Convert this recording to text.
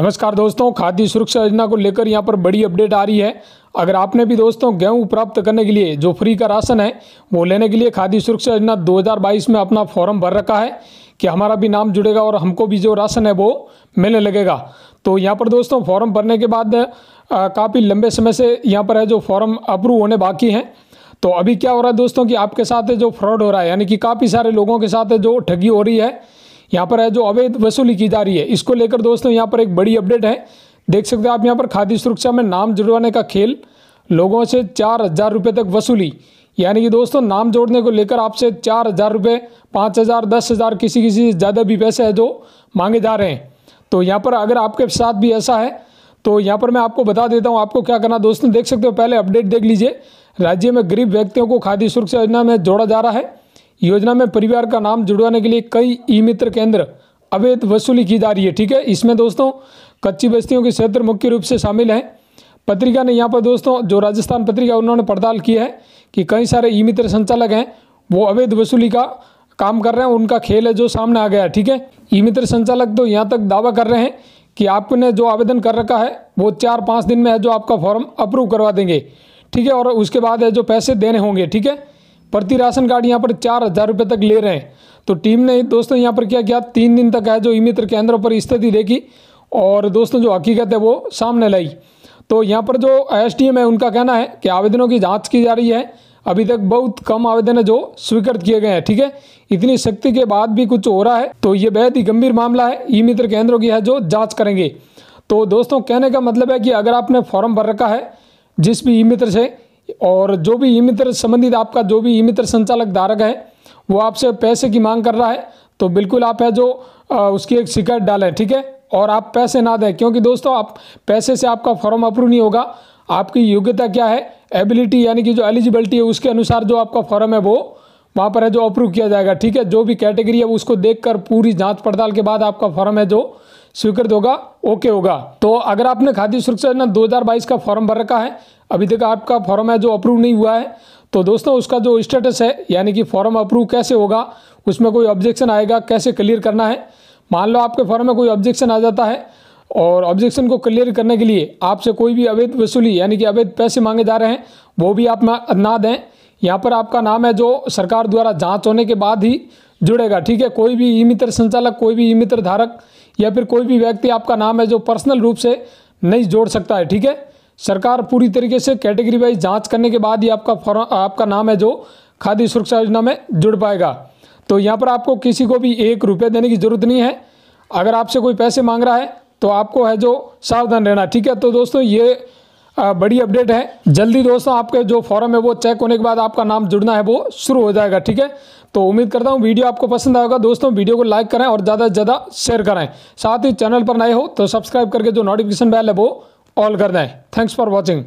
नमस्कार दोस्तों खाद्य सुरक्षा योजना को लेकर यहाँ पर बड़ी अपडेट आ रही है अगर आपने भी दोस्तों गेहूँ प्राप्त करने के लिए जो फ्री का राशन है वो लेने के लिए खाद्य सुरक्षा योजना 2022 में अपना फॉर्म भर रखा है कि हमारा भी नाम जुड़ेगा और हमको भी जो राशन है वो मिलने लगेगा तो यहाँ पर दोस्तों फॉर्म भरने के बाद काफ़ी लंबे समय से यहाँ पर है जो फॉर्म अप्रूव होने बाकी हैं तो अभी क्या हो रहा है दोस्तों कि आपके साथ जो फ्रॉड हो रहा है यानी कि काफ़ी सारे लोगों के साथ जो ठगी हो रही है यहाँ पर है जो अवैध वसूली की जा रही है इसको लेकर दोस्तों यहाँ पर एक बड़ी अपडेट है देख सकते हो आप यहाँ पर खाद्य सुरक्षा में नाम जुड़वाने का खेल लोगों से चार हज़ार रुपये तक वसूली यानी कि दोस्तों नाम जोड़ने को लेकर आपसे चार हज़ार रुपये पाँच हज़ार दस हज़ार किसी किसी से ज़्यादा भी पैसे है जो मांगे जा रहे हैं तो यहाँ पर अगर आपके साथ भी ऐसा है तो यहाँ पर मैं आपको बता देता हूँ आपको क्या करना दोस्तों देख सकते हो पहले अपडेट देख लीजिए राज्य में गरीब व्यक्तियों को खाद्य सुरक्षा योजना में जोड़ा जा रहा है योजना में परिवार का नाम जुड़वाने के लिए कई ई मित्र केंद्र अवैध वसूली की जा रही है ठीक है इसमें दोस्तों कच्ची बस्तियों के क्षेत्र मुख्य रूप से शामिल हैं पत्रिका ने यहाँ पर दोस्तों जो राजस्थान पत्रिका उन्होंने पड़ताल की है कि कई सारे ई मित्र संचालक हैं वो अवैध वसूली का काम कर रहे हैं उनका खेल है जो सामने आ गया ठीक है ई मित्र संचालक तो यहाँ तक दावा कर रहे हैं कि आपने जो आवेदन कर रखा है वो चार पाँच दिन में है जो आपका फॉर्म अप्रूव करवा देंगे ठीक है और उसके बाद है जो पैसे देने होंगे ठीक है प्रति राशन कार्ड यहाँ पर चार हज़ार रुपये तक ले रहे हैं तो टीम ने दोस्तों यहाँ पर क्या किया तीन दिन तक है जो ई मित्र केंद्रों पर स्थिति देखी और दोस्तों जो हकीकत है वो सामने लाई तो यहाँ पर जो एस है उनका कहना है कि आवेदनों की जाँच की जा रही है अभी तक बहुत कम आवेदन है जो स्वीकृत किए गए हैं ठीक है इतनी शक्ति के बाद भी कुछ हो रहा है तो ये बेहद ही गंभीर मामला है ई मित्र केंद्रों की है जो जांच करेंगे तो दोस्तों कहने का मतलब है कि अगर आपने फॉर्म भर रखा है जिस भी ई मित्र से और जो भी ई मित्र संबंधित आपका जो भी ई मित्र संचालक धारक है वो आपसे पैसे की मांग कर रहा है तो बिल्कुल आप है जो आ, उसकी एक शिकायत डालें ठीक है और आप पैसे ना दें क्योंकि दोस्तों आप पैसे से आपका फॉर्म अप्रूव नहीं होगा आपकी योग्यता क्या है एबिलिटी यानी कि जो एलिजिबिलिटी है उसके अनुसार जो आपका फॉर्म है वो वहाँ पर है जो अप्रूव किया जाएगा ठीक है जो भी कैटेगरी है उसको देखकर पूरी जांच पड़ताल के बाद आपका फॉर्म है जो स्वीकृत होगा ओके होगा तो अगर आपने खाद्य सुरक्षा योजना दो का फॉर्म भर रखा है अभी तक आपका फॉर्म है जो अप्रूव नहीं हुआ है तो दोस्तों उसका जो स्टेटस है यानी कि फॉर्म अप्रूव कैसे होगा उसमें कोई ऑब्जेक्शन आएगा कैसे क्लियर करना है मान लो आपके फॉर्म में कोई ऑब्जेक्शन आ जाता है और ऑब्जेक्शन को क्लियर करने के लिए आपसे कोई भी अवैध वसूली यानी कि अवैध पैसे मांगे जा रहे हैं वो भी आप ना दें यहाँ पर आपका नाम है जो सरकार द्वारा जाँच होने के बाद ही जुड़ेगा ठीक है कोई भी ई मित्र संचालक कोई भी ई मित्र धारक या फिर कोई भी व्यक्ति आपका नाम है जो पर्सनल रूप से नहीं जोड़ सकता है ठीक है सरकार पूरी तरीके से कैटेगरी वाइज जांच करने के बाद ही आपका फॉर्म आपका नाम है जो खाद्य सुरक्षा योजना में जुड़ पाएगा तो यहाँ पर आपको किसी को भी एक रुपये देने की ज़रूरत नहीं है अगर आपसे कोई पैसे मांग रहा है तो आपको है जो सावधान रहना ठीक है तो दोस्तों ये बड़ी अपडेट है जल्दी दोस्तों आपके जो फॉर्म है वो चेक होने के बाद आपका नाम जुड़ना है वो शुरू हो जाएगा ठीक है तो उम्मीद करता हूँ वीडियो आपको पसंद आएगा दोस्तों वीडियो को लाइक करें और ज़्यादा से ज़्यादा शेयर करें साथ ही चैनल पर नए हो तो सब्सक्राइब करके जो नोटिफिकेशन बैल है वो ऑल कर दें थैंक्स फॉर वॉचिंग